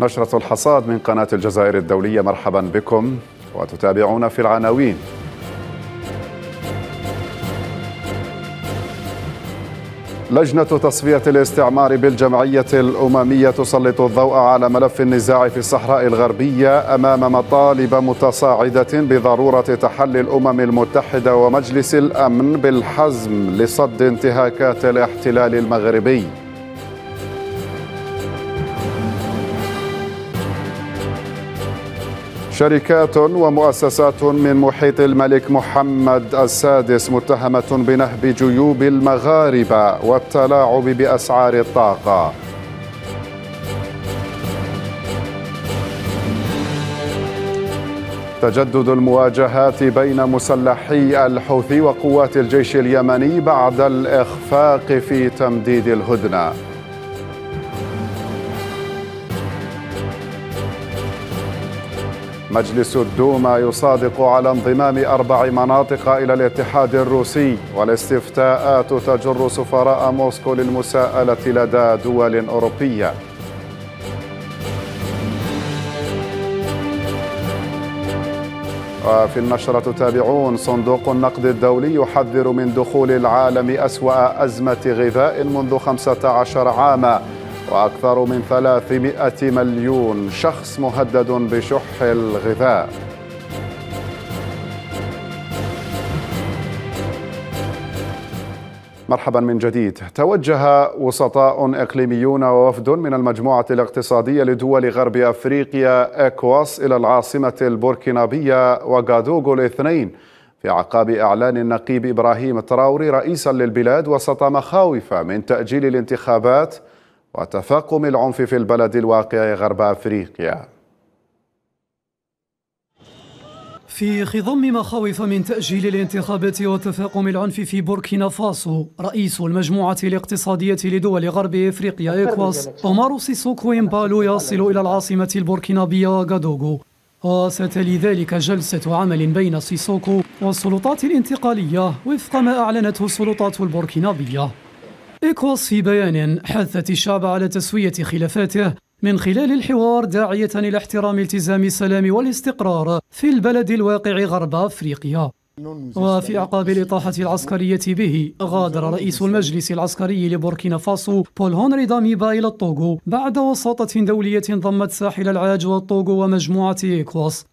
نشرة الحصاد من قناة الجزائر الدولية مرحبا بكم وتتابعون في العناوين لجنة تصفية الاستعمار بالجمعية الأممية تسلط الضوء على ملف النزاع في الصحراء الغربية أمام مطالب متصاعدة بضرورة تحلي الأمم المتحدة ومجلس الأمن بالحزم لصد انتهاكات الاحتلال المغربي شركات ومؤسسات من محيط الملك محمد السادس متهمة بنهب جيوب المغاربة والتلاعب بأسعار الطاقة تجدد المواجهات بين مسلحي الحوثي وقوات الجيش اليمني بعد الإخفاق في تمديد الهدنه مجلس الدوما يصادق على انضمام أربع مناطق إلى الاتحاد الروسي والاستفتاءات تجر سفراء موسكو للمساءلة لدى دول أوروبية وفي النشرة تابعون صندوق النقد الدولي يحذر من دخول العالم أسوأ أزمة غذاء منذ 15 عاما وأكثر من 300 مليون شخص مهدد بشح الغذاء مرحبا من جديد توجه وسطاء إقليميون ووفد من المجموعة الاقتصادية لدول غرب أفريقيا إكواس إلى العاصمة البوركينابية وغادوغو الاثنين في عقاب إعلان النقيب إبراهيم التراوري رئيسا للبلاد وسط مخاوف من تأجيل الانتخابات وتفاقم العنف في البلد الواقع غرب أفريقيا في خضم مخاوف من تأجيل الانتخابات وتفاقم العنف في بوركينا فاسو رئيس المجموعة الاقتصادية لدول غرب إفريقيا إكواس عمر سيسوكو إمبالو يصل إلى العاصمة البوركينابية غادوغو وستلي ذلك جلسة عمل بين سيسوكو والسلطات الانتقالية وفق ما أعلنته السلطات البوركينابية إيكوس في بيان حثت الشعب على تسوية خلافاته من خلال الحوار داعية إلى احترام التزام السلام والاستقرار في البلد الواقع غرب أفريقيا وفي أعقاب الإطاحة العسكرية به غادر رئيس المجلس العسكري لبوركينا فاسو بول هونري داميبا إلى الطوغو بعد وساطة دولية ضمت ساحل العاج والطوغو ومجموعة إيكوس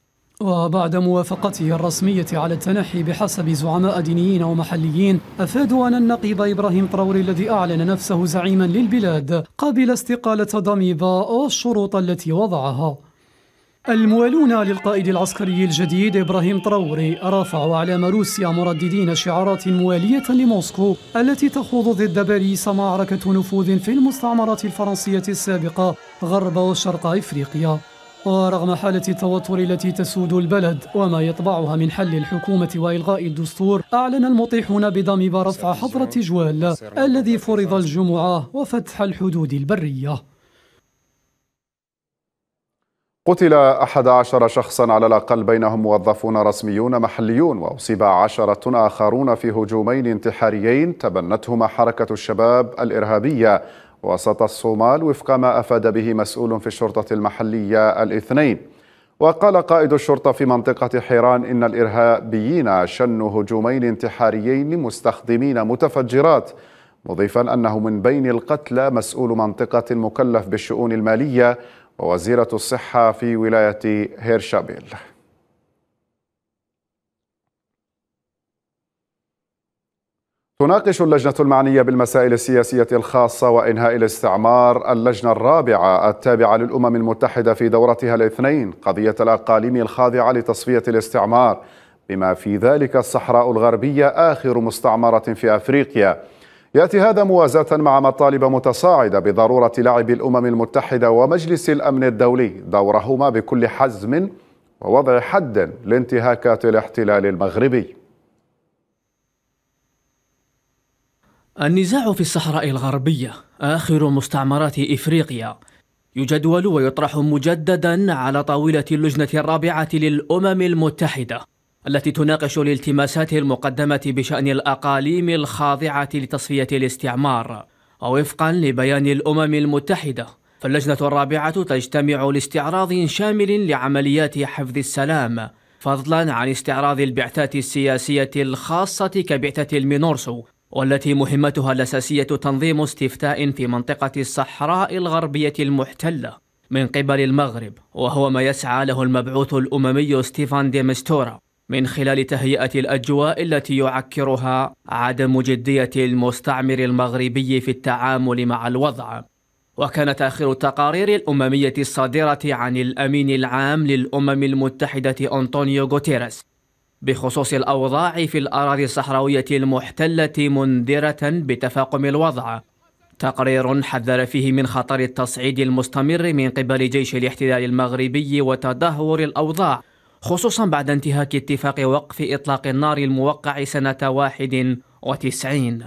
وبعد موافقته الرسمية على التنحي بحسب زعماء دينيين ومحليين أفادوا أن النقيب إبراهيم طراوري الذي أعلن نفسه زعيما للبلاد قبل استقالة ضميبا والشروط التي وضعها الموالون للقائد العسكري الجديد إبراهيم طراوري رفعوا أعلام روسيا مرددين شعارات موالية لموسكو التي تخوض ضد باريس معركة نفوذ في المستعمرات الفرنسية السابقة غرب وشرق إفريقيا ورغم حالة التوتر التي تسود البلد وما يطبعها من حل الحكومة وإلغاء الدستور أعلن المطيحون بضم رفع حظر التجوال الذي فرض الجمعة وفتح الحدود البرية قتل 11 شخصا على الأقل بينهم موظفون رسميون محليون وأصيب عشرة آخرون في هجومين انتحاريين تبنتهما حركة الشباب الإرهابية وسط الصومال وفق ما أفاد به مسؤول في الشرطة المحلية الاثنين وقال قائد الشرطة في منطقة حيران إن الإرهابيين شنوا هجومين انتحاريين لمستخدمين متفجرات مضيفا أنه من بين القتلى مسؤول منطقة مكلف بالشؤون المالية ووزيرة الصحة في ولاية هيرشابيل تناقش اللجنة المعنية بالمسائل السياسية الخاصة وإنهاء الاستعمار اللجنة الرابعة التابعة للأمم المتحدة في دورتها الاثنين قضية الأقاليم الخاضعة لتصفية الاستعمار بما في ذلك الصحراء الغربية آخر مستعمرة في أفريقيا يأتي هذا موازاة مع مطالب متصاعدة بضرورة لعب الأمم المتحدة ومجلس الأمن الدولي دورهما بكل حزم ووضع حد لانتهاكات الاحتلال المغربي النزاع في الصحراء الغربية آخر مستعمرات إفريقيا يجدول ويطرح مجددا على طاولة اللجنة الرابعة للأمم المتحدة التي تناقش الالتماسات المقدمة بشأن الأقاليم الخاضعة لتصفية الاستعمار ووفقا لبيان الأمم المتحدة فاللجنة الرابعة تجتمع لاستعراض شامل لعمليات حفظ السلام فضلا عن استعراض البعثات السياسية الخاصة كبعثة المينورسو والتي مهمتها الأساسية تنظيم استفتاء في منطقة الصحراء الغربية المحتلة من قبل المغرب وهو ما يسعى له المبعوث الأممي ستيفان دي من خلال تهيئة الأجواء التي يعكرها عدم جدية المستعمر المغربي في التعامل مع الوضع وكانت آخر التقارير الأممية الصادرة عن الأمين العام للأمم المتحدة أنطونيو غوتيريس بخصوص الأوضاع في الأراضي الصحراوية المحتلة منذرة بتفاقم الوضع تقرير حذر فيه من خطر التصعيد المستمر من قبل جيش الاحتلال المغربي وتدهور الأوضاع خصوصا بعد انتهاك اتفاق وقف إطلاق النار الموقع سنة 91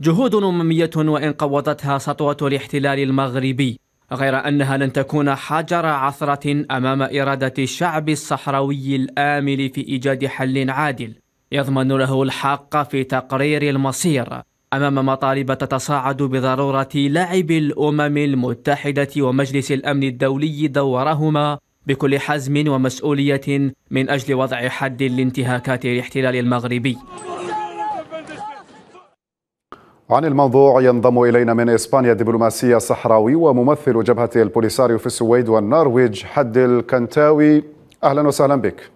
جهود أممية وإن قوضتها سطوة الاحتلال المغربي غير أنها لن تكون حجر عثرة أمام إرادة الشعب الصحراوي الآمل في إيجاد حل عادل يضمن له الحق في تقرير المصير أمام مطالب تتصاعد بضرورة لعب الأمم المتحدة ومجلس الأمن الدولي دورهما بكل حزم ومسؤولية من أجل وضع حد لانتهاكات الاحتلال المغربي عن الموضوع ينضم إلينا من إسبانيا الدبلوماسية الصحراوي وممثل جبهة البوليساريو في السويد والنرويج حد الكنتاوي أهلا وسهلا بك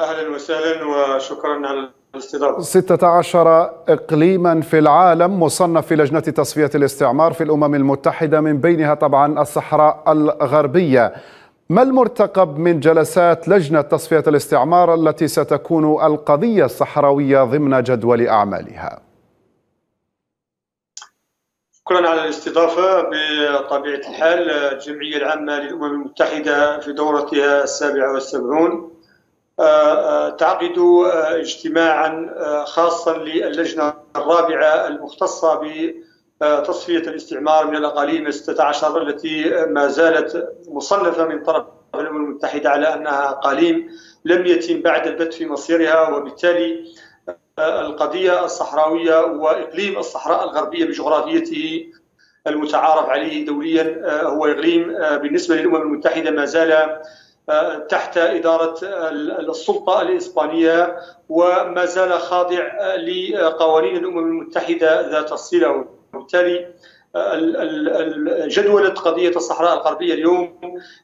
أهلا وسهلا وشكرا على الاستضافة 16 إقليما في العالم مصنف في لجنة تصفية الاستعمار في الأمم المتحدة من بينها طبعا الصحراء الغربية ما المرتقب من جلسات لجنة تصفية الاستعمار التي ستكون القضية الصحراوية ضمن جدول أعمالها؟ شكرا على الاستضافة بطبيعة الحال الجمعية العامة للأمم المتحدة في دورتها السابعة والسبعون آه، آه، تعقد آه، اجتماعا خاصا للجنة الرابعة المختصة بتصفية الاستعمار من الأقاليم الستة عشر التي ما زالت مصنفة من طرف الأمم المتحدة على أنها أقاليم لم يتم بعد البت في مصيرها وبالتالي القضية الصحراوية وإقليم الصحراء الغربية بجغرافيته المتعارف عليه دوليا آه، هو إقليم آه، بالنسبة للأمم المتحدة ما زال آه، تحت إدارة السلطة الإسبانية وما زال خاضع لقوانين الأمم المتحدة ذات الصلة وبالتالي جدولة قضية الصحراء الغربية اليوم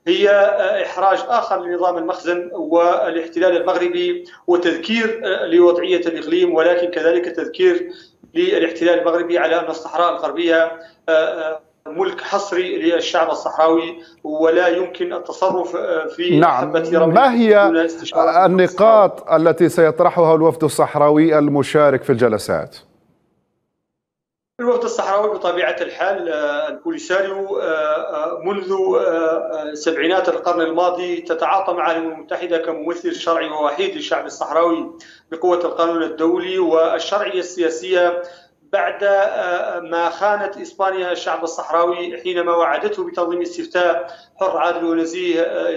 هي آه، إحراج آخر لنظام المخزن والاحتلال المغربي وتذكير آه، لوضعية الإقليم ولكن كذلك تذكير للاحتلال المغربي على أن الصحراء الغربية آه، ملك حصري للشعب الصحراوي ولا يمكن التصرف في نعم ما هي النقاط التي سيطرحها الوفد الصحراوي المشارك في الجلسات؟ في الوقت الصحراوي بطبيعة الحال آه، البوليساريو آه، آه، منذ سبعينات القرن الماضي تتعاطى مع الأمم المتحدة كممثل شرعي ووحيد للشعب الصحراوي بقوة القانون الدولي والشرعية السياسية بعد آه، آه، ما خانت إسبانيا الشعب الصحراوي حينما وعدته بتنظيم استفتاء حر عادل ونزيه آه،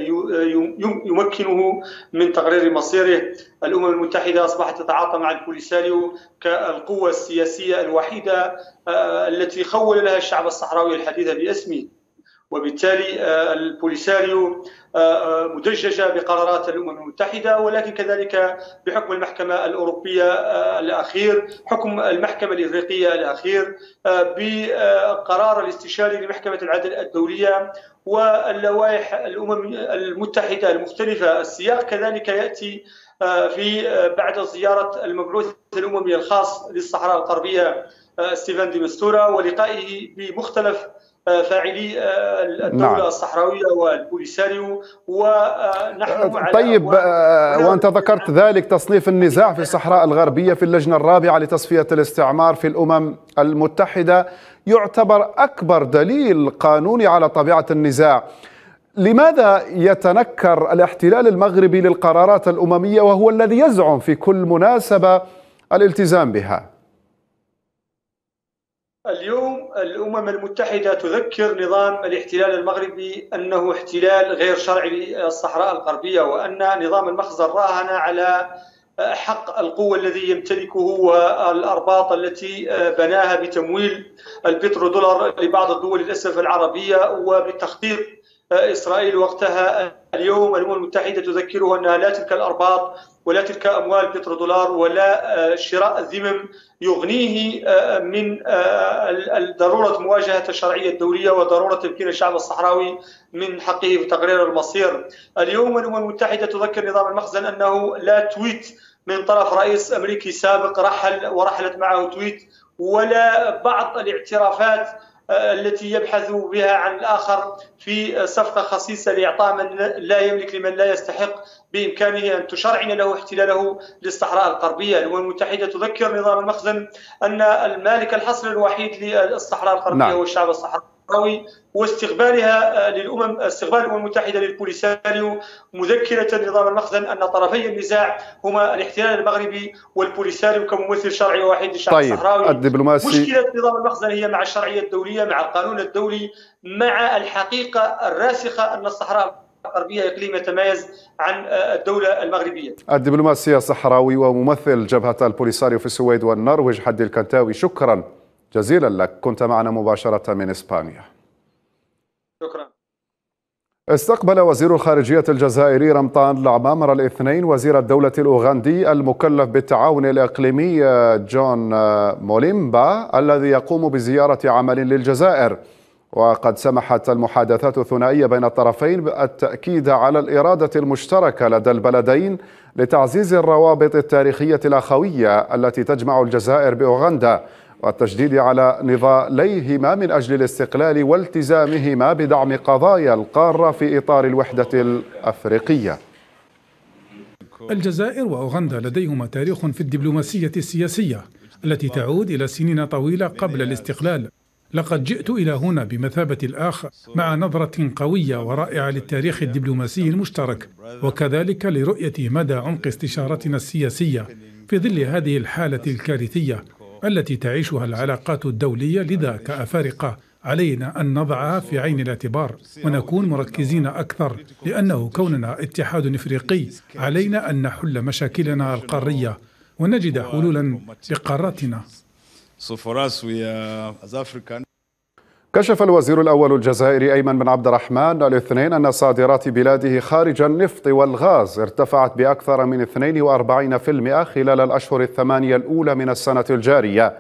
يمكنه من تقرير مصيره الأمم المتحدة أصبحت تتعاطى مع البوليساريو كالقوة السياسية الوحيدة التي خول لها الشعب الصحراوي الحديث باسمه وبالتالي آه، البوليساريو آه، آه، مدججة بقرارات الأمم المتحدة ولكن كذلك بحكم المحكمة الأوروبية الأخير حكم المحكمة الإفريقية الأخير بقرار الاستشاري لمحكمة العدل الدولية واللوائح الأمم المتحدة المختلفة السياق كذلك يأتي في بعد زيارة المبعوث الأممي الخاص للصحراء الغربية ستيفان دي مستورة ولقائه بمختلف فاعلي آه، الدوله نعم. الصحراويه والبوليساريو ونحن آه، طيب على آه، وانت ذكرت ذلك تصنيف النزاع في الصحراء الغربيه في اللجنه الرابعه لتصفيه الاستعمار في الامم المتحده يعتبر اكبر دليل قانوني على طبيعه النزاع لماذا يتنكر الاحتلال المغربي للقرارات الامميه وهو الذي يزعم في كل مناسبه الالتزام بها اليوم الأمم المتحدة تذكر نظام الاحتلال المغربي أنه احتلال غير شرعي للصحراء الغربية وأن نظام المخزن راهن على حق القوة الذي يمتلكه والأرباط التي بناها بتمويل البترودولار لبعض الدول للأسف العربية وبالتخطيط إسرائيل وقتها اليوم الأمم المتحدة تذكره أنها لا تلك الأرباط ولا تلك أموال بترودولار ولا آه، شراء ذمم يغنيه آه، من آه، ضرورة مواجهة الشرعية الدولية وضرورة تمكين الشعب الصحراوي من حقه في تقرير المصير اليوم الأمم المتحدة تذكر نظام المخزن أنه لا تويت من طرف رئيس أمريكي سابق رحل ورحلت معه تويت ولا بعض الاعترافات آه، التي يبحث بها عن الآخر في صفقة خصيصة لإعطاء من لا يملك لمن لا يستحق بإمكانه أن تشرعن له احتلاله للصحراء الغربية الأمم المتحدة تذكر نظام المخزن أن المالك الحصري الوحيد للصحراء الغربية نعم. هو الشعب الصحراوي القوي واستقبالها آه، للامم استقبال الامم المتحده للبوليساريو مذكره نظام المخزن ان طرفي النزاع هما الاحتلال المغربي والبوليساريو كممثل شرعي واحد للشعب طيب. الصحراوي الدبلوماسي مشكله نظام المخزن هي مع الشرعيه الدوليه مع القانون الدولي مع الحقيقه الراسخه ان الصحراء الغربية إقليم يتميز عن آه، الدولة المغربية الدبلوماسي الصحراوي وممثل جبهة البوليساريو في السويد والنرويج حدي الكنتاوي شكرا جزيلا لك كنت معنا مباشرة من إسبانيا شكرا استقبل وزير الخارجية الجزائري رمطان لعمامر الاثنين وزير الدولة الأوغندي المكلف بالتعاون الإقليمي جون آه، موليمبا الذي يقوم بزيارة عمل للجزائر وقد سمحت المحادثات الثنائية بين الطرفين بالتأكيد على الإرادة المشتركة لدى البلدين لتعزيز الروابط التاريخية الأخوية التي تجمع الجزائر بأوغندا والتشديد على نضاليهما من أجل الاستقلال والتزامهما بدعم قضايا القارة في إطار الوحدة الأفريقية الجزائر وأوغندا لديهما تاريخ في الدبلوماسية السياسية التي تعود إلى سنين طويلة قبل الاستقلال لقد جئت إلى هنا بمثابة الآخ مع نظرة قوية ورائعة للتاريخ الدبلوماسي المشترك وكذلك لرؤية مدى عمق استشارتنا السياسية في ظل هذه الحالة الكارثية التي تعيشها العلاقات الدولية لذا كأفارقة علينا أن نضعها في عين الاعتبار ونكون مركزين أكثر لأنه كوننا اتحاد إفريقي علينا أن نحل مشاكلنا القارية ونجد حلولا لقاراتنا كشف الوزير الأول الجزائري أيمن بن عبد الرحمن الاثنين أن صادرات بلاده خارج النفط والغاز ارتفعت بأكثر من 42% خلال الأشهر الثمانية الأولى من السنة الجارية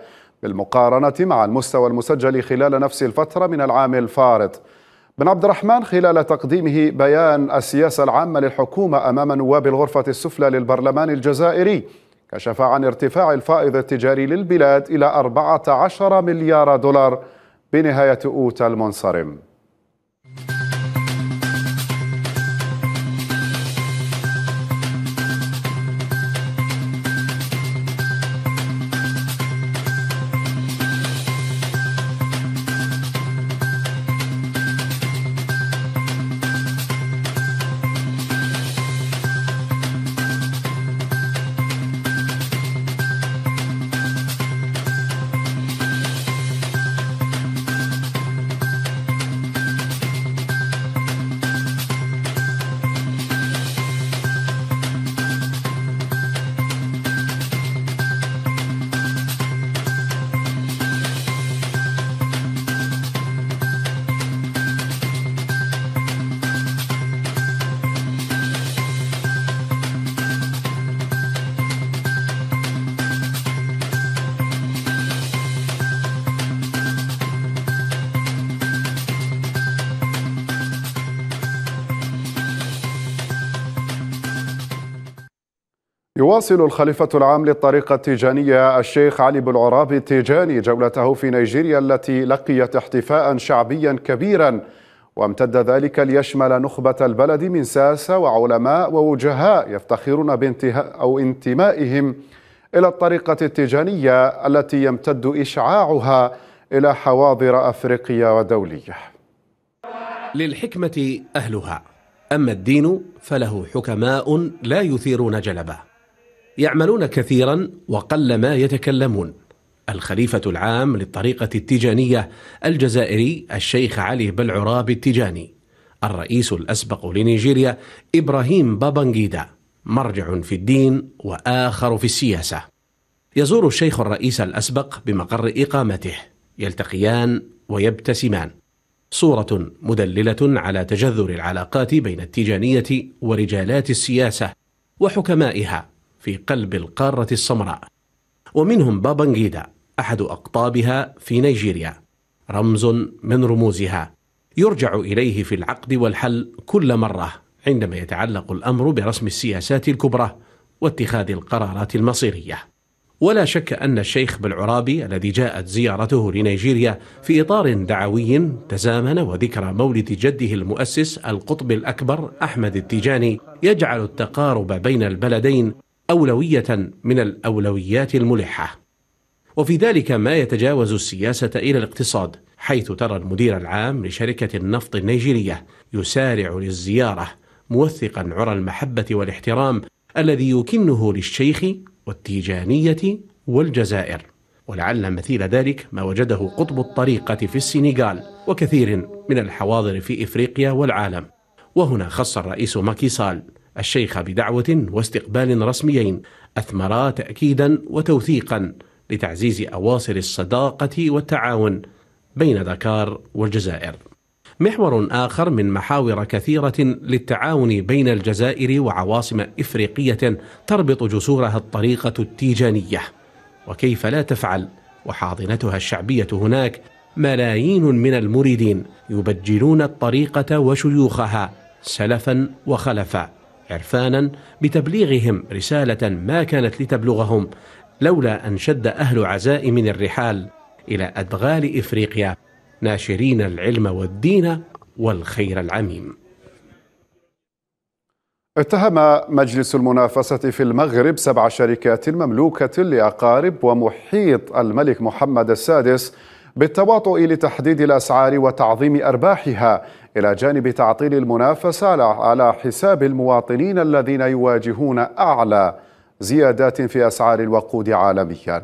بالمقارنة مع المستوى المسجل خلال نفس الفترة من العام الفارط بن عبد الرحمن خلال تقديمه بيان السياسة العامة للحكومة أمام نواب الغرفة السفلى للبرلمان الجزائري كشف عن ارتفاع الفائض التجاري للبلاد إلى 14 مليار دولار بنهاية أوتا المنصرم يواصل الخليفة العام للطريقة التيجانية الشيخ علي بالعرابي التيجاني جولته في نيجيريا التي لقيت احتفاء شعبيا كبيرا وامتد ذلك ليشمل نخبة البلد من ساسة وعلماء ووجهاء يفتخرون بانتهاء أو انتمائهم إلى الطريقة التيجانية التي يمتد إشعاعها إلى حواضر أفريقيا ودولية للحكمة أهلها أما الدين فله حكماء لا يثيرون جلبه يعملون كثيرا وقل ما يتكلمون الخليفة العام للطريقة التجانية الجزائري الشيخ علي بلعرابي التجاني الرئيس الأسبق لنيجيريا إبراهيم بابانجيدا مرجع في الدين وآخر في السياسة يزور الشيخ الرئيس الأسبق بمقر إقامته يلتقيان ويبتسمان صورة مدللة على تجذر العلاقات بين التجانية ورجالات السياسة وحكمائها في قلب القارة السمراء ومنهم بابانجيدا أحد أقطابها في نيجيريا رمز من رموزها يرجع إليه في العقد والحل كل مرة عندما يتعلق الأمر برسم السياسات الكبرى واتخاذ القرارات المصيرية ولا شك أن الشيخ بالعرابي الذي جاءت زيارته لنيجيريا في إطار دعوي تزامن وذكرى مولد جده المؤسس القطب الأكبر أحمد التيجاني يجعل التقارب بين البلدين أولوية من الأولويات الملحة وفي ذلك ما يتجاوز السياسة إلى الاقتصاد حيث ترى المدير العام لشركة النفط النيجيرية يسارع للزيارة موثقا عرى المحبة والاحترام الذي يكنه للشيخ والتيجانية والجزائر ولعل مثيل ذلك ما وجده قطب الطريقة في السنغال وكثير من الحواضر في إفريقيا والعالم وهنا خص الرئيس ماكيسال الشيخ بدعوة واستقبال رسميين أثمرا تأكيدا وتوثيقا لتعزيز أواصر الصداقة والتعاون بين دكار والجزائر. محور آخر من محاور كثيرة للتعاون بين الجزائر وعواصم إفريقية تربط جسورها الطريقة التيجانية وكيف لا تفعل وحاضنتها الشعبية هناك ملايين من المريدين يبجلون الطريقة وشيوخها سلفا وخلفا عرفانا بتبليغهم رسالة ما كانت لتبلغهم لولا أن شد أهل عزائم الرحال إلى أدغال إفريقيا ناشرين العلم والدين والخير العميم اتهم مجلس المنافسة في المغرب سبع شركات مملوكة لأقارب ومحيط الملك محمد السادس بالتواطؤ لتحديد الأسعار وتعظيم أرباحها إلى جانب تعطيل المنافسة على حساب المواطنين الذين يواجهون أعلى زيادات في أسعار الوقود عالمياً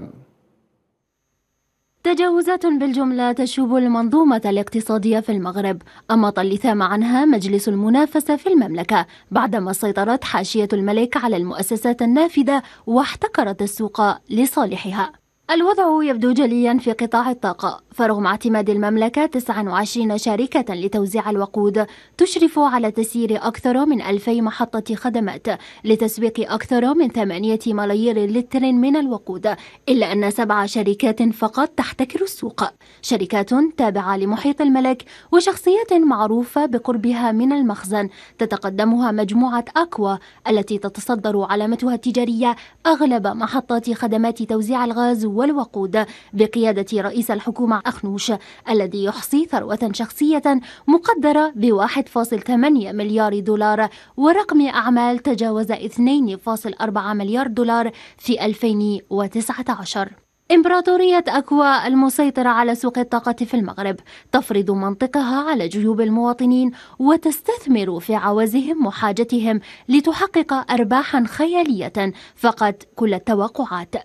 تجاوزات بالجملة تشوب المنظومة الاقتصادية في المغرب أما اللثام عنها مجلس المنافسة في المملكة بعدما سيطرت حاشية الملك على المؤسسات النافذة واحتكرت السوق لصالحها الوضع يبدو جليا في قطاع الطاقة فرغم اعتماد المملكة 29 شركة لتوزيع الوقود تشرف على تسيير أكثر من 2000 محطة خدمات لتسويق أكثر من 8 ملايير لتر من الوقود إلا أن سبع شركات فقط تحتكر السوق شركات تابعة لمحيط الملك وشخصيات معروفة بقربها من المخزن تتقدمها مجموعة أكوا التي تتصدر علامتها التجارية أغلب محطات خدمات توزيع الغاز والوقود بقيادة رئيس الحكومة أخنوش الذي يحصي ثروة شخصية مقدرة ب 1.8 مليار دولار ورقم أعمال تجاوز 2.4 مليار دولار في 2019 إمبراطورية أكوا المسيطرة على سوق الطاقة في المغرب تفرض منطقها على جيوب المواطنين وتستثمر في عوازهم وحاجتهم لتحقق أرباحا خيالية فقط كل التوقعات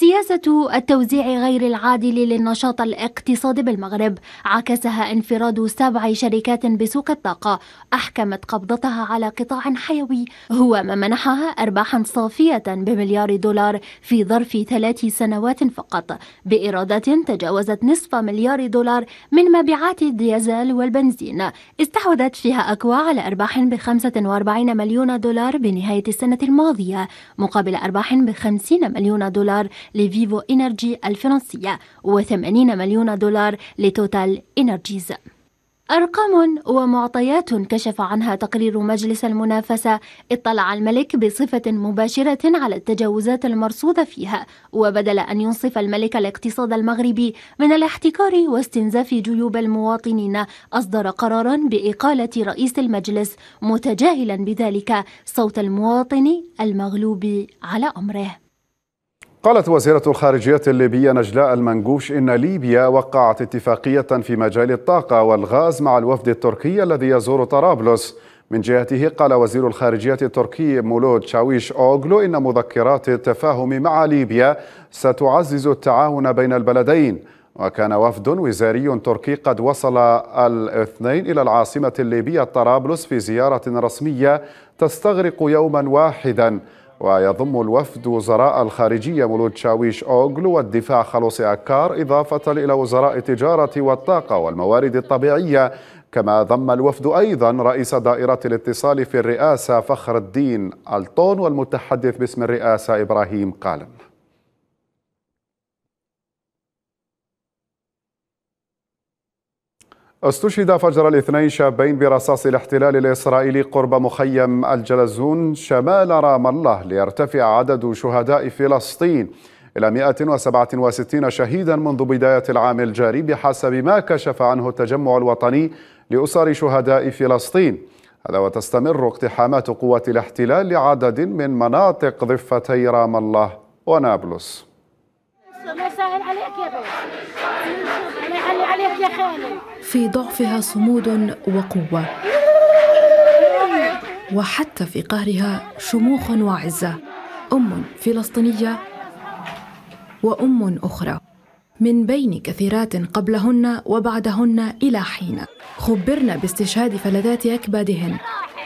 سياسة التوزيع غير العادل للنشاط الاقتصادي بالمغرب عكسها انفراد سبع شركات بسوق الطاقة أحكمت قبضتها على قطاع حيوي هو ما منحها أرباحا صافية بمليار دولار في ظرف ثلاث سنوات فقط بإيرادات تجاوزت نصف مليار دولار من مبيعات الديزل والبنزين استحوذت فيها أكوا على أرباح ب 45 مليون دولار بنهاية السنة الماضية مقابل أرباح ب 50 مليون دولار لفيفو إنرجي الفرنسية و80 مليون دولار لتوتال إنرجيز أرقام ومعطيات كشف عنها تقرير مجلس المنافسة اطلع الملك بصفة مباشرة على التجاوزات المرصودة فيها وبدل أن ينصف الملك الاقتصاد المغربي من الاحتكار واستنزاف جيوب المواطنين أصدر قرارا بإقالة رئيس المجلس متجاهلا بذلك صوت المواطن المغلوب على أمره قالت وزيرة الخارجية الليبية نجلاء المنقوش إن ليبيا وقعت اتفاقية في مجال الطاقة والغاز مع الوفد التركي الذي يزور طرابلس من جهته قال وزير الخارجية التركي مولود شاويش أوغلو إن مذكرات التفاهم مع ليبيا ستعزز التعاون بين البلدين وكان وفد وزاري تركي قد وصل الاثنين إلى العاصمة الليبية طرابلس في زيارة رسمية تستغرق يوما واحدا ويضم الوفد وزراء الخارجية مولود شاويش أوغلو والدفاع خلوصي أكار إضافة إلى وزراء التجارة والطاقة والموارد الطبيعية كما ضم الوفد أيضا رئيس دائرة الاتصال في الرئاسة فخر الدين الطون والمتحدث باسم الرئاسة إبراهيم قالم استشهد فجر الاثنين شابين برصاص الاحتلال الإسرائيلي قرب مخيم الجلزون شمال رام الله ليرتفع عدد شهداء فلسطين إلى 167 شهيدا منذ بداية العام الجاري بحسب ما كشف عنه التجمع الوطني لأسر شهداء فلسطين هذا وتستمر اقتحامات قوات الاحتلال لعدد من مناطق ضفتي رام الله ونابلس ما عليك يا بابا في ضعفها صمود وقوة وحتى في قهرها شموخ وعزة أم فلسطينية وأم أخرى من بين كثيرات قبلهن وبعدهن إلى حين خبرنا باستشهاد فلذات أكبادهن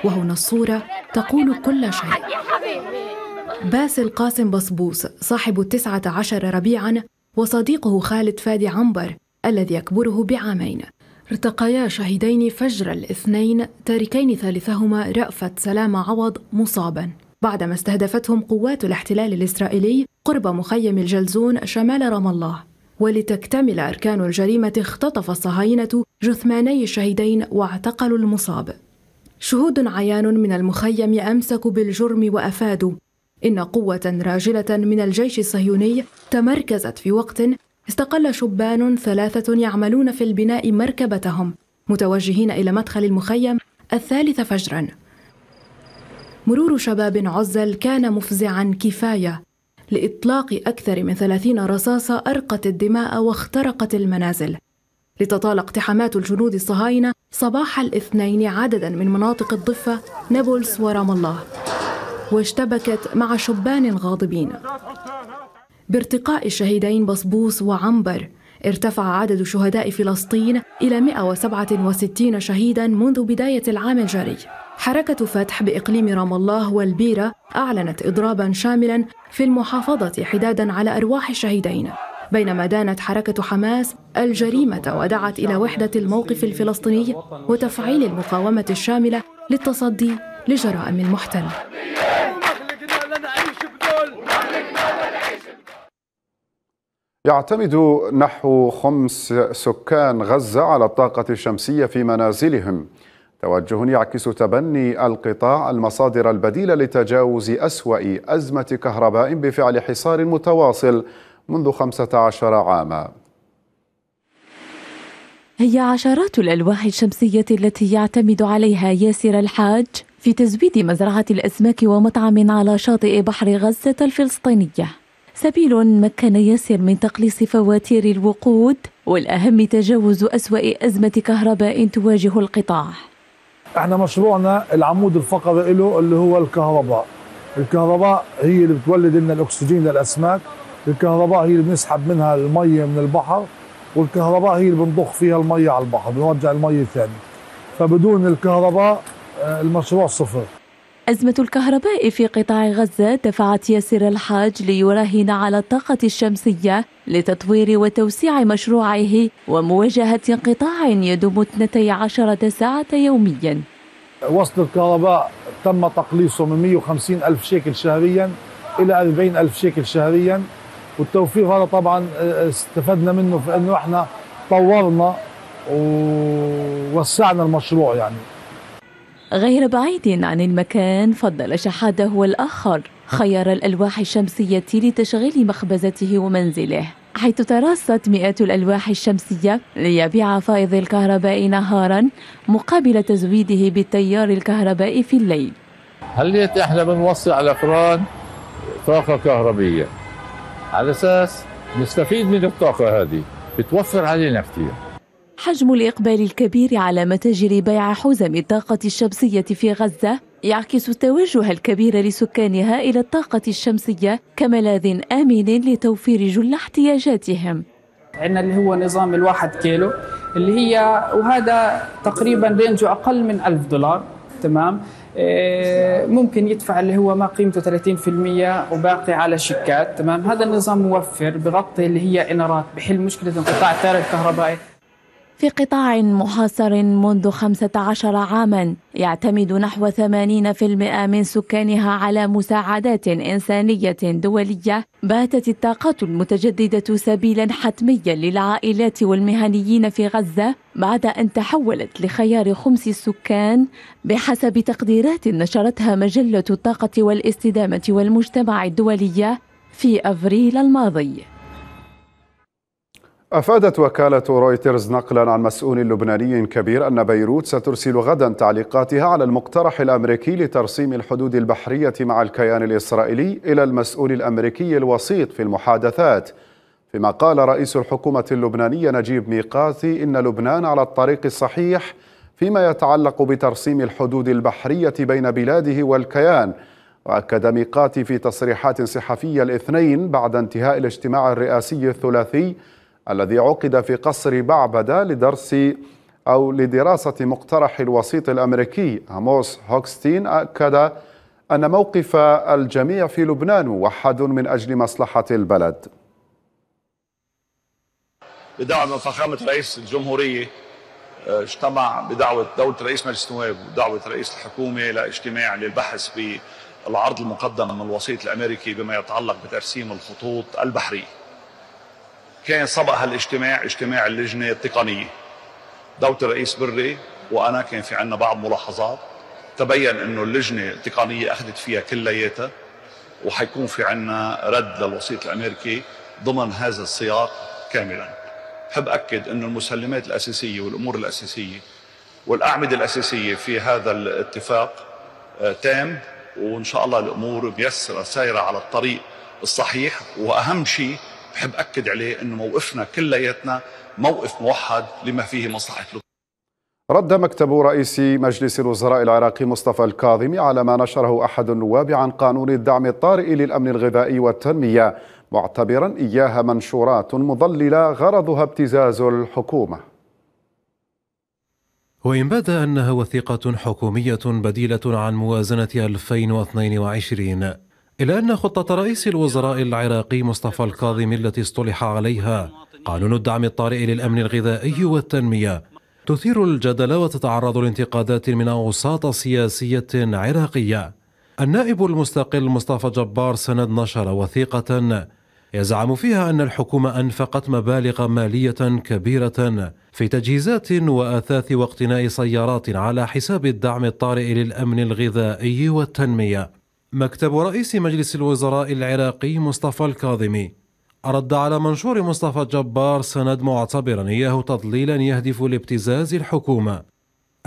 وهنا الصورة تقول كل شيء باسل قاسم بصبوس صاحب التسعة عشر ربيعا وصديقه خالد فادي عنبر الذي يكبره بعامين ارتقيا شهيدين فجر الاثنين تاركين ثالثهما رأفت سلام عوض مصابا بعدما استهدفتهم قوات الاحتلال الإسرائيلي قرب مخيم الجلزون شمال رام الله ولتكتمل أركان الجريمة اختطف الصهاينة جثماني الشهيدين واعتقلوا المصاب شهود عيان من المخيم أمسكوا بالجرم وأفادوا إن قوة راجلة من الجيش الصهيوني تمركزت في وقت استقل شبان ثلاثة يعملون في البناء مركبتهم متوجهين إلى مدخل المخيم الثالثة فجرا مرور شباب عزل كان مفزعا كفاية لإطلاق أكثر من ثلاثين رصاصة أرقت الدماء واخترقت المنازل لتطال اقتحامات الجنود الصهاينة صباح الاثنين عددا من مناطق الضفة نابلس ورام الله واشتبكت مع شبان غاضبين بارتقاء الشهيدين بصبوص وعنبر ارتفع عدد شهداء فلسطين إلى 167 شهيدا منذ بداية العام الجاري حركة فتح بإقليم رام الله والبيرة أعلنت إضرابا شاملا في المحافظة حدادا على أرواح الشهيدين بينما دانت حركة حماس الجريمة ودعت إلى وحدة الموقف الفلسطيني وتفعيل المقاومة الشاملة للتصدي لجرائم المحتل يعتمد نحو خمس سكان غزة على الطاقة الشمسية في منازلهم توجه يعكس تبني القطاع المصادر البديلة لتجاوز أسوأ أزمة كهرباء بفعل حصار متواصل منذ 15 عاما هي عشرات الألواح الشمسية التي يعتمد عليها ياسر الحاج في تزويد مزرعة الأسماك ومطعم على شاطئ بحر غزة الفلسطينية سبيل مكن ياسر من تقليص فواتير الوقود والأهم تجاوز أسوأ أزمة كهرباء تواجه القطاع احنا مشروعنا العمود الفقري له اللي هو الكهرباء الكهرباء هي اللي بتولد لنا الاكسجين للاسماك الكهرباء هي اللي بنسحب منها الميه من البحر والكهرباء هي اللي بنضخ فيها الميه على البحر بنرجع الميه ثاني فبدون الكهرباء آه، المشروع صفر أزمة الكهرباء في قطاع غزة دفعت ياسر الحاج ليراهن على الطاقة الشمسية لتطوير وتوسيع مشروعه ومواجهة انقطاع يدوم 12 ساعة يوميا وصل الكهرباء تم تقليصه من 150 ألف شيكل شهريا إلى 40 ألف شيكل شهريا والتوفير هذا طبعا آه، استفدنا منه في أنه احنا طورنا ووسعنا المشروع يعني غير بعيد عن المكان فضل شحاده الآخر خيار الألواح الشمسية لتشغيل مخبزته ومنزله حيث تراصت مئات الألواح الشمسية ليبيع فائض الكهرباء نهارا مقابل تزويده بالتيار الكهربائي في الليل هل احنا بنوصي على فران طاقة كهربية على أساس نستفيد من الطاقة هذه بتوفر علينا كثير حجم الإقبال الكبير على متاجر بيع حزم الطاقة الشمسية في غزة يعكس التوجه الكبير لسكانها إلى الطاقة الشمسية كملاذ آمن لتوفير جل احتياجاتهم عندنا اللي هو نظام الواحد كيلو اللي هي وهذا تقريبا رينجه أقل من ألف دولار تمام إيه، ممكن يدفع اللي هو ما قيمته 30% وباقي على شيكات تمام هذا النظام موفر بغطي اللي هي انارات بحل مشكله انقطاع التيار الكهربائي في قطاع محاصر منذ 15 عاما يعتمد نحو 80% من سكانها على مساعدات إنسانية دولية باتت الطاقات المتجددة سبيلا حتميا للعائلات والمهنيين في غزة بعد أن تحولت لخيار خمس السكان بحسب تقديرات نشرتها مجلة الطاقة والاستدامة والمجتمع الدولية في أفريل الماضي أفادت وكالة رويترز نقلا عن مسؤول لبناني كبير أن بيروت سترسل غدا تعليقاتها على المقترح الأمريكي لترسيم الحدود البحرية مع الكيان الإسرائيلي إلى المسؤول الأمريكي الوسيط في المحادثات فيما قال رئيس الحكومة اللبنانية نجيب ميقاتي إن لبنان على الطريق الصحيح فيما يتعلق بترسيم الحدود البحرية بين بلاده والكيان وأكد ميقاتي في تصريحات صحفية الاثنين بعد انتهاء الاجتماع الرئاسي الثلاثي الذي عقد في قصر بعبدة لدرس أو لدراسة مقترح الوسيط الأمريكي أموس هوكستين أكد أن موقف الجميع في لبنان موحد من أجل مصلحة البلد بدعوة من فخامة رئيس الجمهورية آه، اجتمع بدعوة دولة رئيس مجلس النواب ودعوة رئيس الحكومة لاجتماع للبحث بالعرض المقدم من الوسيط الأمريكي بما يتعلق بترسيم الخطوط البحرية كان سبق هالاجتماع اجتماع اللجنه التقنيه دولة الرئيس بري وانا كان في عندنا بعض ملاحظات تبين انه اللجنه التقنيه اخذت فيها كلياتها وحيكون في عندنا رد للوسيط الامريكي ضمن هذا السياق كاملا حب اكد انه المسلمات الاساسيه والامور الاساسيه والاعمده الاساسيه في هذا الاتفاق آه، تام وان شاء الله الامور ميسره سايره على الطريق الصحيح واهم شيء بحب أكد عليه أنه موقفنا كلياتنا موقف موحد لما فيه مصلحة لبنان رد مكتب رئيس مجلس الوزراء العراقي مصطفى الكاظمي على ما نشره أحد النواب عن قانون الدعم الطارئ للأمن الغذائي والتنمية معتبرا إياها منشورات مضللة غرضها ابتزاز الحكومة وإن بدا أنها وثيقة حكومية بديلة عن موازنة 2022 إلا أن خطة رئيس الوزراء العراقي مصطفى الكاظم التي اصطلح عليها قانون الدعم الطارئ للأمن الغذائي والتنمية تثير الجدل وتتعرض لانتقادات من أوساط سياسية عراقية النائب المستقل مصطفى جبار سند نشر وثيقة يزعم فيها أن الحكومة أنفقت مبالغ مالية كبيرة في تجهيزات وأثاث واقتناء سيارات على حساب الدعم الطارئ للأمن الغذائي والتنمية مكتب رئيس مجلس الوزراء العراقي مصطفى الكاظمي رد على منشور مصطفى جبار سند معتبرا إياه تضليلا يهدف لابتزاز الحكومة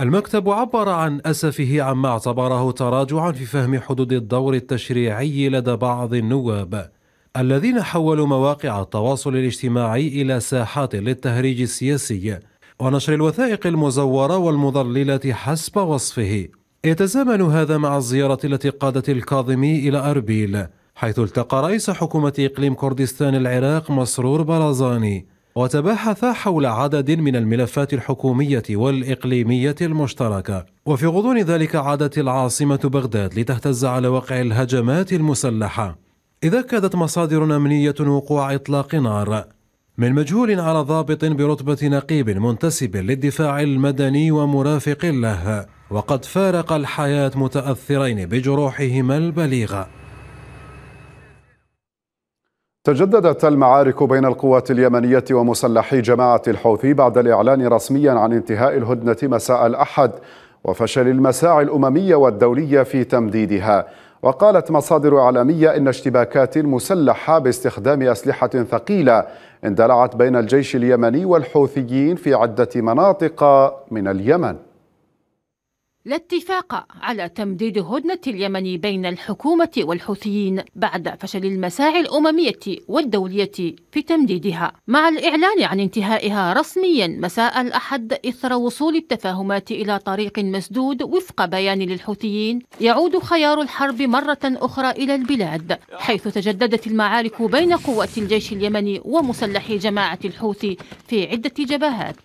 المكتب عبر عن أسفه عما اعتبره تراجعا في فهم حدود الدور التشريعي لدى بعض النواب الذين حولوا مواقع التواصل الاجتماعي إلى ساحات للتهريج السياسي ونشر الوثائق المزورة والمضللة حسب وصفه يتزامن هذا مع الزيارة التي قادت الكاظمي إلى أربيل حيث التقى رئيس حكومة إقليم كردستان العراق مسرور برازاني وتباحث حول عدد من الملفات الحكومية والإقليمية المشتركة وفي غضون ذلك عادت العاصمة بغداد لتهتز على وقع الهجمات المسلحة إذا كادت مصادر أمنية وقوع إطلاق نار من مجهول على ضابط برتبة نقيب منتسب للدفاع المدني ومرافق له وقد فارق الحياة متأثرين بجروحهما البليغة تجددت المعارك بين القوات اليمنية ومسلحي جماعة الحوثي بعد الإعلان رسميا عن انتهاء الهدنة مساء الأحد وفشل المساعي الأممية والدولية في تمديدها وقالت مصادر إعلامية إن اشتباكات مسلحة باستخدام أسلحة ثقيلة اندلعت بين الجيش اليمني والحوثيين في عدة مناطق من اليمن لا اتفاق على تمديد هدنة اليمن بين الحكومة والحوثيين بعد فشل المساعي الأممية والدولية في تمديدها مع الإعلان عن انتهائها رسميا مساء الأحد إثر وصول التفاهمات إلى طريق مسدود وفق بيان للحوثيين يعود خيار الحرب مرة أخرى إلى البلاد حيث تجددت المعارك بين قوات الجيش اليمني ومسلحي جماعة الحوثي في عدة جبهات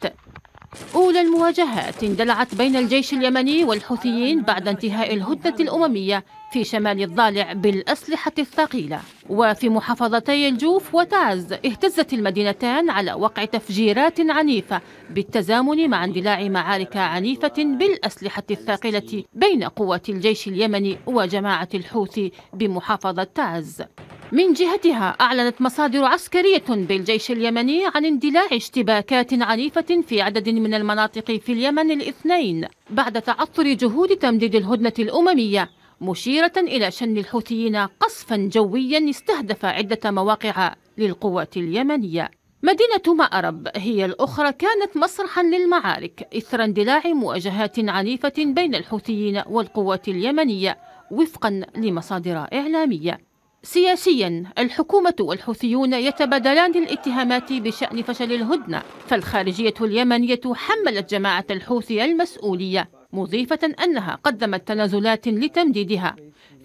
أولى المواجهات اندلعت بين الجيش اليمني والحوثيين بعد انتهاء الهدنة الأممية في شمال الضالع بالأسلحة الثقيلة وفي محافظتي الجوف وتعز اهتزت المدينتان على وقع تفجيرات عنيفة بالتزامن مع اندلاع معارك عنيفة بالأسلحة الثقيلة بين قوات الجيش اليمني وجماعة الحوثي بمحافظة تعز من جهتها أعلنت مصادر عسكرية بالجيش اليمني عن اندلاع اشتباكات عنيفة في عدد من المناطق في اليمن الاثنين بعد تعثر جهود تمديد الهدنة الأممية مشيرة إلى شن الحوثيين قصفا جويا استهدف عدة مواقع للقوات اليمنية مدينة مأرب هي الأخرى كانت مسرحا للمعارك إثر اندلاع مواجهات عنيفة بين الحوثيين والقوات اليمنية وفقا لمصادر إعلامية سياسيا الحكومة والحوثيون يتبادلان الاتهامات بشأن فشل الهدنة فالخارجية اليمنية حملت جماعة الحوثي المسؤولية مضيفة أنها قدمت تنازلات لتمديدها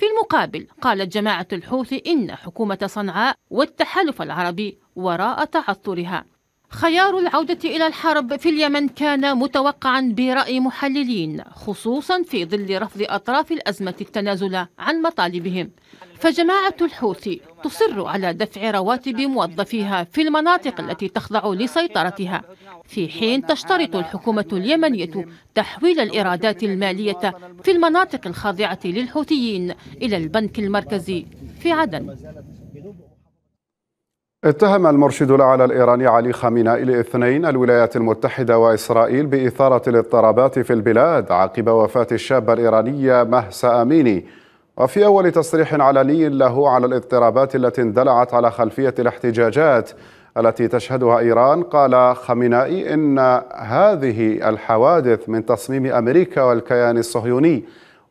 في المقابل قالت جماعة الحوثي إن حكومة صنعاء والتحالف العربي وراء تعثرها خيار العودة إلى الحرب في اليمن كان متوقعا برأي محللين خصوصا في ظل رفض أطراف الأزمة التنازل عن مطالبهم فجماعة الحوثي تصر على دفع رواتب موظفيها في المناطق التي تخضع لسيطرتها في حين تشترط الحكومة اليمنية تحويل الإيرادات المالية في المناطق الخاضعة للحوثيين إلى البنك المركزي في عدن اتهم المرشد الأعلى الإيراني علي خامنائي الاثنين الولايات المتحدة وإسرائيل بإثارة الاضطرابات في البلاد عقب وفاة الشابة الإيرانية مهسا أميني وفي أول تصريح علني له على الاضطرابات التي اندلعت على خلفية الاحتجاجات التي تشهدها إيران قال خمينائي إن هذه الحوادث من تصميم أمريكا والكيان الصهيوني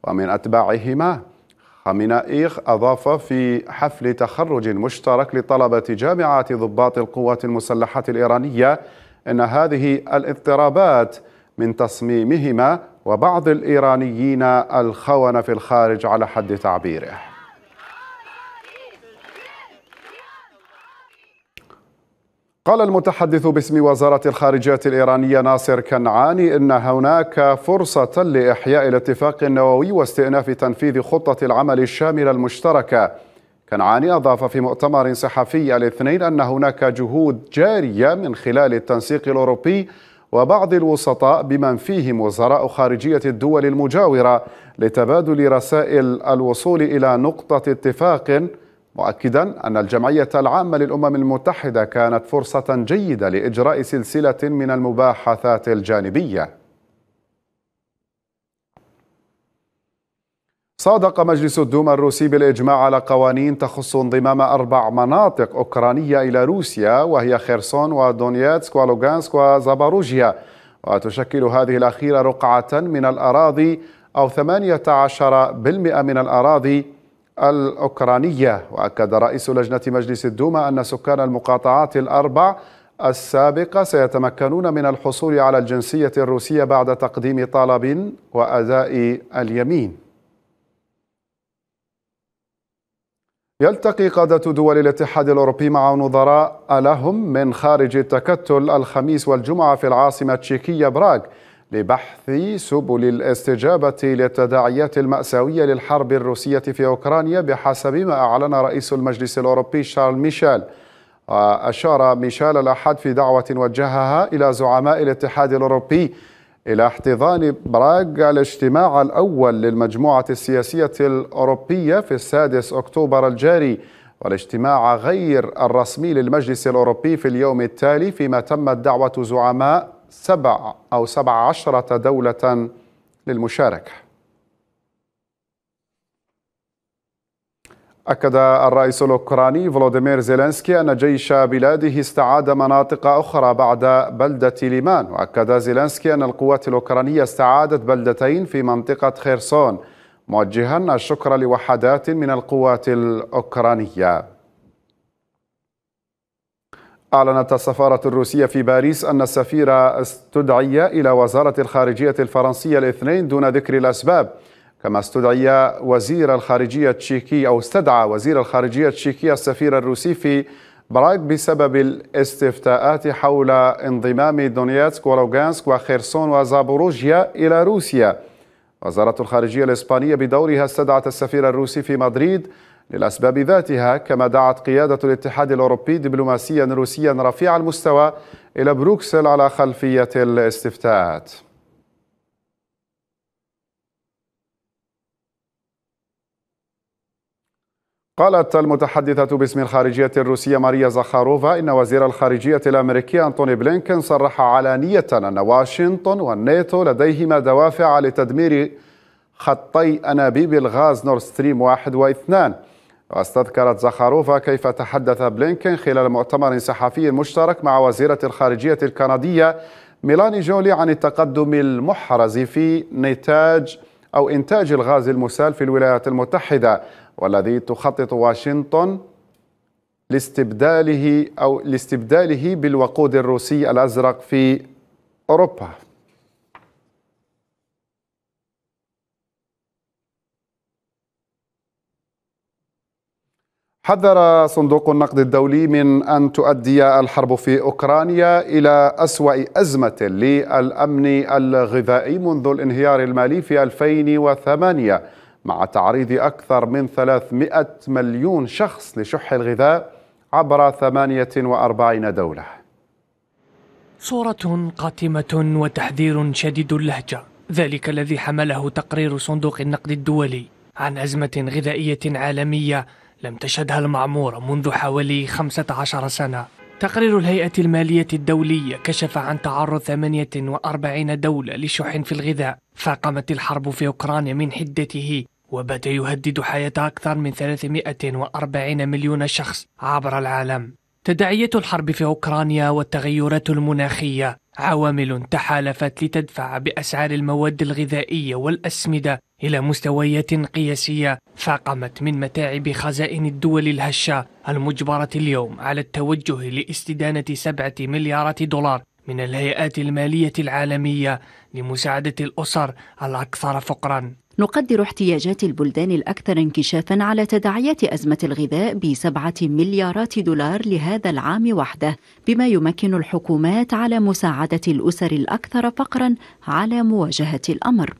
ومن أتباعهما خمينائي أضاف في حفل تخرج مشترك لطلبة جامعة ضباط القوات المسلحة الإيرانية أن هذه الاضطرابات من تصميمهما وبعض الإيرانيين الخونة في الخارج على حد تعبيره قال المتحدث باسم وزارة الخارجية الإيرانية ناصر كنعاني إن هناك فرصة لإحياء الاتفاق النووي واستئناف تنفيذ خطة العمل الشاملة المشتركة كنعاني أضاف في مؤتمر صحفي الاثنين أن هناك جهود جارية من خلال التنسيق الأوروبي وبعض الوسطاء بمن فيهم وزراء خارجية الدول المجاورة لتبادل رسائل الوصول إلى نقطة اتفاق مؤكدا أن الجمعية العامة للأمم المتحدة كانت فرصة جيدة لإجراء سلسلة من المباحثات الجانبية صادق مجلس الدوما الروسي بالإجماع على قوانين تخص انضمام أربع مناطق أوكرانية إلى روسيا وهي خيرسون ودونيتسك ولوغانسك وزاباروجيا وتشكل هذه الأخيرة رقعة من الأراضي أو 18% من الأراضي الأوكرانية وأكد رئيس لجنة مجلس الدوما أن سكان المقاطعات الأربع السابقة سيتمكنون من الحصول على الجنسية الروسية بعد تقديم طلب وأداء اليمين يلتقي قادة دول الاتحاد الأوروبي مع نظراء لهم من خارج التكتل الخميس والجمعة في العاصمة التشيكية براغ لبحث سبل الاستجابة للتداعيات المأساوية للحرب الروسية في أوكرانيا بحسب ما أعلن رئيس المجلس الأوروبي شارل ميشيل وأشار ميشيل الأحد في دعوة وجهها إلى زعماء الاتحاد الأوروبي إلى احتضان براغ الاجتماع الأول للمجموعة السياسية الأوروبية في السادس أكتوبر الجاري والاجتماع غير الرسمي للمجلس الأوروبي في اليوم التالي فيما تمت دعوة زعماء سبع أو سبع عشرة دولة للمشاركة أكد الرئيس الأوكراني فلاديمير زيلينسكي أن جيش بلاده استعاد مناطق أخرى بعد بلدة ليمان وأكد زيلينسكي أن القوات الأوكرانية استعادت بلدتين في منطقة خيرسون موجها الشكر لوحدات من القوات الأوكرانية أعلنت السفارة الروسية في باريس أن السفيرة استدعي إلى وزارة الخارجية الفرنسية الاثنين دون ذكر الأسباب كما استدعي وزير الخارجية التشيكي أو استدعى وزير الخارجية التشيكي السفير الروسي في براغ بسبب الاستفتاءات حول انضمام دونيتسك ولوغانسك وخيرسون وزابوروجيا إلى روسيا وزارة الخارجية الإسبانية بدورها استدعت السفير الروسي في مدريد للأسباب ذاتها كما دعت قيادة الاتحاد الأوروبي دبلوماسيا روسيا رفيع المستوى إلى بروكسل على خلفية الاستفتاءات قالت المتحدثة باسم الخارجية الروسية ماريا زخاروفا إن وزير الخارجية الأمريكي أنتوني بلينكن صرح علانية أن واشنطن والناتو لديهما دوافع لتدمير خطي أنابيب الغاز نور ستريم واحد واثنان واستذكرت زخاروفا كيف تحدث بلينكن خلال مؤتمر صحفي مشترك مع وزيرة الخارجية الكندية ميلاني جولي عن التقدم المحرز في نتاج أو إنتاج الغاز المسال في الولايات المتحدة والذي تخطط واشنطن لاستبداله أو لاستبداله بالوقود الروسي الأزرق في أوروبا حذر صندوق النقد الدولي من أن تؤدي الحرب في أوكرانيا إلى أسوأ أزمة للأمن الغذائي منذ الانهيار المالي في 2008 مع تعريض أكثر من 300 مليون شخص لشح الغذاء عبر 48 دولة صورة قاتمة وتحذير شديد اللهجة ذلك الذي حمله تقرير صندوق النقد الدولي عن أزمة غذائية عالمية لم تشهدها المعمورة منذ حوالي 15 سنة تقرير الهيئة المالية الدولية كشف عن تعرض 48 دولة لشح في الغذاء فاقمت الحرب في أوكرانيا من حدته وبات يهدد حياة أكثر من 340 مليون شخص عبر العالم تداعيات الحرب في أوكرانيا والتغيرات المناخية عوامل تحالفت لتدفع بأسعار المواد الغذائية والأسمدة إلى مستويات قياسية فاقمت من متاعب خزائن الدول الهشة المجبرة اليوم على التوجه لاستدانة سبعة مليارات دولار من الهيئات المالية العالمية لمساعدة الأسر الأكثر فقرا نقدر احتياجات البلدان الأكثر انكشافا على تداعيات أزمة الغذاء بسبعة مليارات دولار لهذا العام وحده بما يمكن الحكومات على مساعدة الأسر الأكثر فقرا على مواجهة الأمر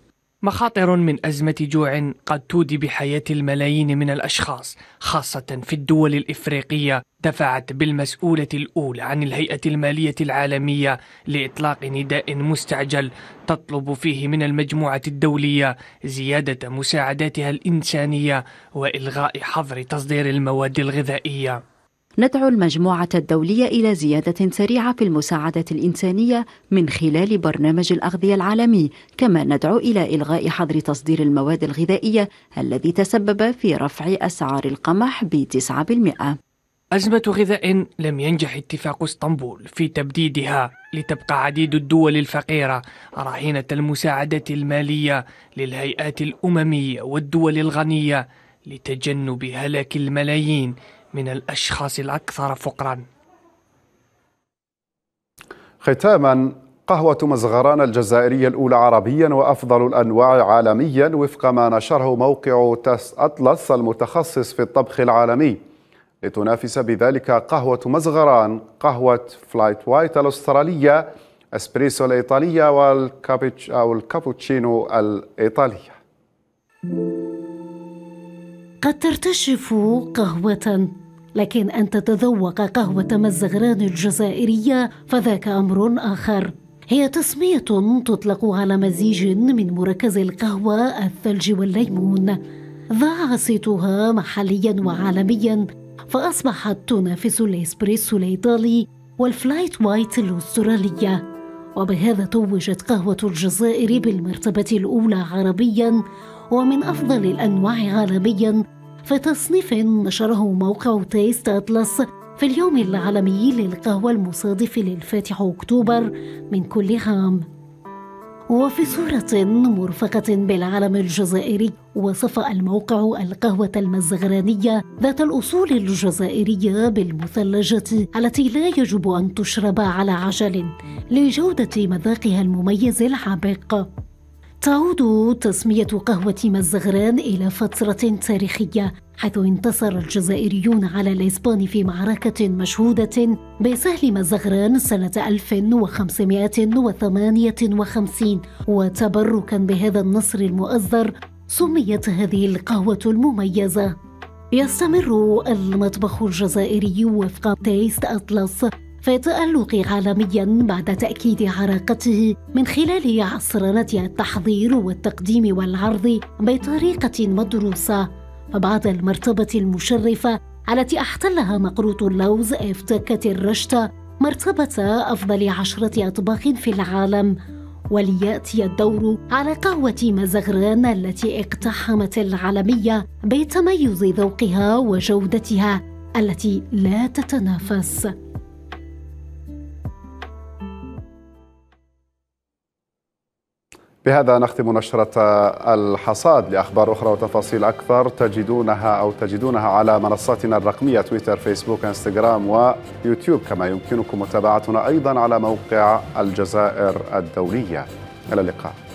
مخاطر من أزمة جوع قد تودي بحياة الملايين من الأشخاص خاصة في الدول الإفريقية دفعت بالمسؤولة الأولى عن الهيئة المالية العالمية لإطلاق نداء مستعجل تطلب فيه من المجموعة الدولية زيادة مساعداتها الإنسانية وإلغاء حظر تصدير المواد الغذائية ندعو المجموعة الدولية إلى زيادة سريعة في المساعدة الإنسانية من خلال برنامج الأغذية العالمي، كما ندعو إلى إلغاء حظر تصدير المواد الغذائية الذي تسبب في رفع أسعار القمح ب 9%. أزمة غذاء لم ينجح اتفاق اسطنبول في تبديدها لتبقى عديد الدول الفقيرة رهينة المساعدة المالية للهيئات الأممية والدول الغنية لتجنب هلاك الملايين من الأشخاص الأكثر فقرا ختاما قهوة مزغران الجزائرية الأولى عربيا وأفضل الأنواع عالميا وفق ما نشره موقع تاس أطلس المتخصص في الطبخ العالمي لتنافس بذلك قهوة مزغران قهوة فلايت وايت الأسترالية اسبريسو الإيطالية والكابتش أو الكابوتشينو الإيطالية قد ترتشف قهوة لكن أن تتذوق قهوة مزغران الجزائرية فذاك أمر آخر هي تسمية تطلق على مزيج من مركز القهوة الثلج والليمون ضاع صيتها محليا وعالميا فأصبحت تنافس الإسبريسو الإيطالي والفلايت وايت الأسترالية وبهذا توجت قهوة الجزائر بالمرتبة الأولى عربيا ومن أفضل الأنواع عالميا في تصنيف نشره موقع تيست أطلس في اليوم العالمي للقهوة المصادف للفاتح أكتوبر من كل عام وفي صورة مرفقة بالعلم الجزائري وصف الموقع القهوة المزغرانية ذات الأصول الجزائرية بالمثلجة التي لا يجب أن تشرب على عجل لجودة مذاقها المميز العميق تعود تسمية قهوة مزغران إلى فترة تاريخية حيث انتصر الجزائريون على الإسبان في معركة مشهودة بسهل مزغران سنة 1558 وتبركا بهذا النصر المؤزر سميت هذه القهوة المميزة يستمر المطبخ الجزائري وفق تيست أطلس فيتألق عالميا بعد تأكيد عراقته من خلال عصرنة التحضير والتقديم والعرض بطريقة مدروسة فبعد المرتبة المشرفة التي أحتلها مقروط اللوز افتكت الرشتة مرتبة أفضل عشرة أطباق في العالم ولياتي الدور على قهوه مزغران التي اقتحمت العالميه بتميز ذوقها وجودتها التي لا تتنافس بهذا نختم نشرة الحصاد لأخبار أخرى وتفاصيل أكثر تجدونها أو تجدونها على منصاتنا الرقمية تويتر فيسبوك إنستغرام ويوتيوب كما يمكنكم متابعتنا أيضا على موقع الجزائر الدولية إلى اللقاء